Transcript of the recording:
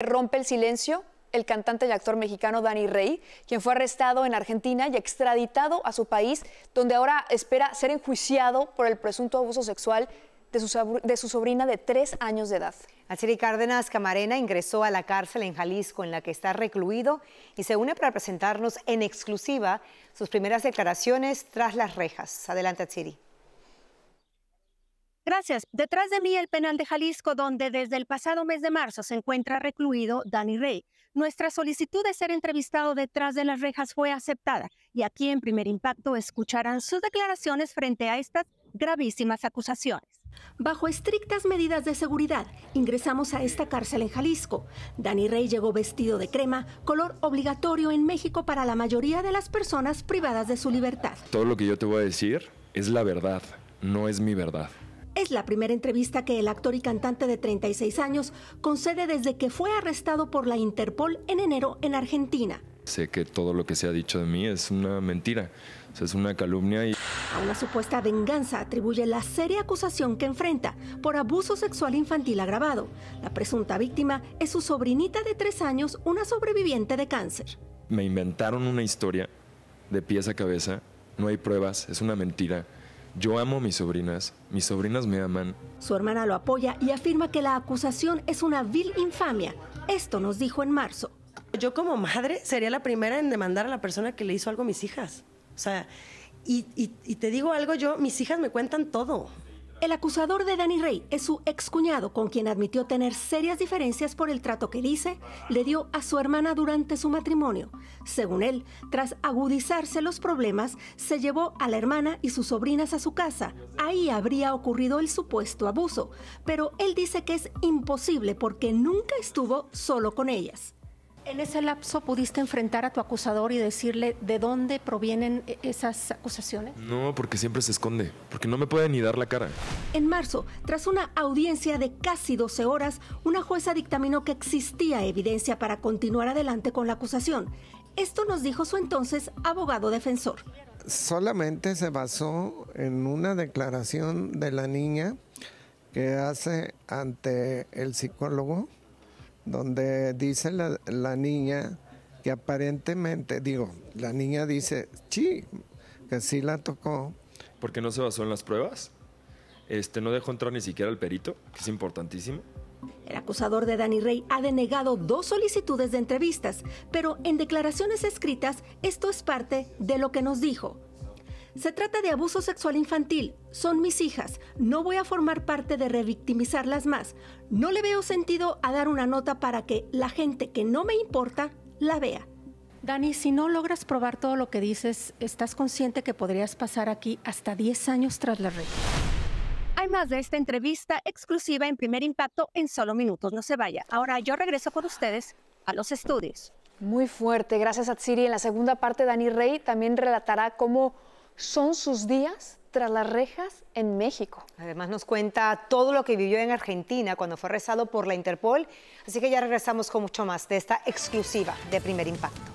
Rompe el silencio el cantante y actor mexicano Dani Rey, quien fue arrestado en Argentina y extraditado a su país, donde ahora espera ser enjuiciado por el presunto abuso sexual de su, de su sobrina de tres años de edad. Atsiri Cárdenas Camarena ingresó a la cárcel en Jalisco, en la que está recluido, y se une para presentarnos en exclusiva sus primeras declaraciones tras las rejas. Adelante, Atsiri. Gracias. Detrás de mí el penal de Jalisco, donde desde el pasado mes de marzo se encuentra recluido Dani Rey. Nuestra solicitud de ser entrevistado detrás de las rejas fue aceptada y aquí en Primer Impacto escucharán sus declaraciones frente a estas gravísimas acusaciones. Bajo estrictas medidas de seguridad, ingresamos a esta cárcel en Jalisco. Dani Rey llegó vestido de crema, color obligatorio en México para la mayoría de las personas privadas de su libertad. Todo lo que yo te voy a decir es la verdad, no es mi verdad la primera entrevista que el actor y cantante de 36 años concede desde que fue arrestado por la Interpol en enero en Argentina. Sé que todo lo que se ha dicho de mí es una mentira, es una calumnia. Y... A una supuesta venganza atribuye la seria acusación que enfrenta por abuso sexual infantil agravado. La presunta víctima es su sobrinita de tres años, una sobreviviente de cáncer. Me inventaron una historia de pies a cabeza, no hay pruebas, es una mentira. Yo amo a mis sobrinas, mis sobrinas me aman. Su hermana lo apoya y afirma que la acusación es una vil infamia. Esto nos dijo en marzo. Yo como madre sería la primera en demandar a la persona que le hizo algo a mis hijas. O sea, y, y te digo algo, yo, mis hijas me cuentan todo. El acusador de Danny Rey es su excuñado, con quien admitió tener serias diferencias por el trato que dice le dio a su hermana durante su matrimonio. Según él, tras agudizarse los problemas, se llevó a la hermana y sus sobrinas a su casa. Ahí habría ocurrido el supuesto abuso, pero él dice que es imposible porque nunca estuvo solo con ellas. En ese lapso pudiste enfrentar a tu acusador y decirle de dónde provienen e-, esas acusaciones? No, porque siempre se esconde, porque no me puede ni dar la cara. En marzo, tras una audiencia de casi 12 horas, una jueza dictaminó que existía evidencia para continuar adelante con la acusación. Esto nos dijo su entonces abogado defensor. Solamente se basó en una declaración de la niña que hace ante el psicólogo donde dice la, niña que aparentemente, digo, la niña dice, sí, que sí la tocó. ¿Por qué no se basó en las pruebas? Este, no dejó entrar ni siquiera al perito, que es importantísimo. El acusador de Dani Rey ha denegado dos solicitudes de entrevistas, pero en declaraciones escritas esto es parte de lo que nos dijo. Se trata de abuso sexual infantil. Son mis hijas. No voy a formar parte de revictimizarlas más. No le veo sentido a dar una nota para que la gente que no me importa la vea. Dani, si no logras probar todo lo que dices, ¿estás consciente que podrías pasar aquí hasta 10 años tras la red? Hay más de esta entrevista exclusiva en Primer Impacto en solo minutos. No se vaya. Ahora yo regreso con ustedes a los estudios. Muy fuerte. Gracias, a Atsiri. En la segunda parte, Dani Rey también relatará cómo son sus días tras las rejas en México. Además nos cuenta todo lo que vivió en Argentina cuando fue rezado por la Interpol, así que ya regresamos con mucho más de esta exclusiva de primer impacto.